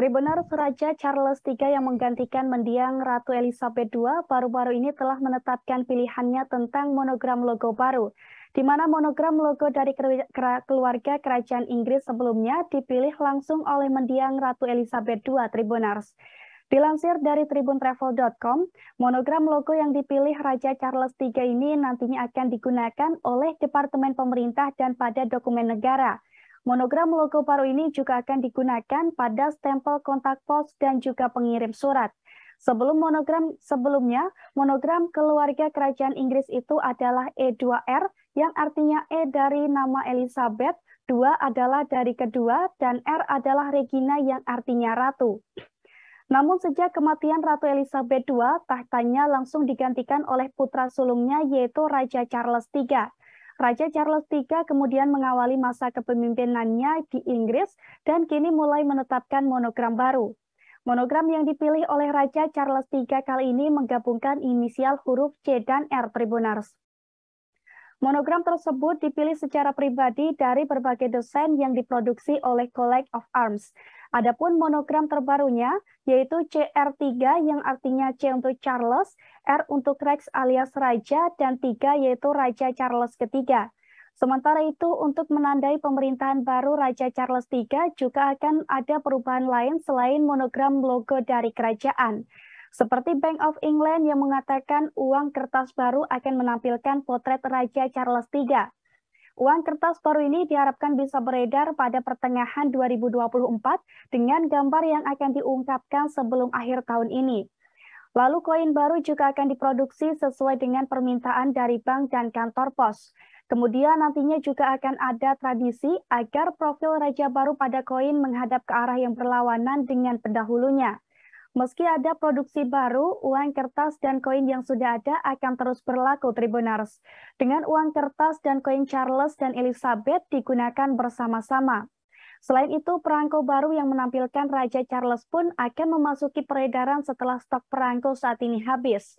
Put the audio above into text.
Tribunal Raja Charles III yang menggantikan mendiang Ratu Elizabeth II baru-baru ini telah menetapkan pilihannya tentang monogram logo baru, di mana monogram logo dari keluarga kerajaan Inggris sebelumnya dipilih langsung oleh mendiang Ratu Elizabeth II Tribunars. Dilansir dari tribuntravel.com, monogram logo yang dipilih Raja Charles III ini nantinya akan digunakan oleh Departemen Pemerintah dan pada dokumen negara – Monogram logo baru ini juga akan digunakan pada stempel kontak pos dan juga pengirim surat. Sebelum monogram sebelumnya, monogram keluarga kerajaan Inggris itu adalah E2R yang artinya E dari nama Elizabeth, 2 adalah dari kedua dan R adalah Regina yang artinya ratu. Namun sejak kematian Ratu Elizabeth II, tahtanya langsung digantikan oleh putra sulungnya yaitu Raja Charles III. Raja Charles III kemudian mengawali masa kepemimpinannya di Inggris dan kini mulai menetapkan monogram baru. Monogram yang dipilih oleh Raja Charles III kali ini menggabungkan inisial huruf C dan R Tribunars. Monogram tersebut dipilih secara pribadi dari berbagai desain yang diproduksi oleh College of Arms. Adapun monogram terbarunya yaitu CR3 yang artinya C untuk Charles, R untuk Rex alias Raja, dan 3 yaitu Raja Charles ketiga. Sementara itu, untuk menandai pemerintahan baru Raja Charles III juga akan ada perubahan lain selain monogram logo dari kerajaan. Seperti Bank of England yang mengatakan uang kertas baru akan menampilkan potret Raja Charles III. Uang kertas baru ini diharapkan bisa beredar pada pertengahan 2024 dengan gambar yang akan diungkapkan sebelum akhir tahun ini. Lalu koin baru juga akan diproduksi sesuai dengan permintaan dari bank dan kantor pos. Kemudian nantinya juga akan ada tradisi agar profil raja baru pada koin menghadap ke arah yang berlawanan dengan pendahulunya. Meski ada produksi baru, uang kertas dan koin yang sudah ada akan terus berlaku Tribunars. Dengan uang kertas dan koin Charles dan Elizabeth digunakan bersama-sama. Selain itu, perangko baru yang menampilkan Raja Charles pun akan memasuki peredaran setelah stok perangko saat ini habis.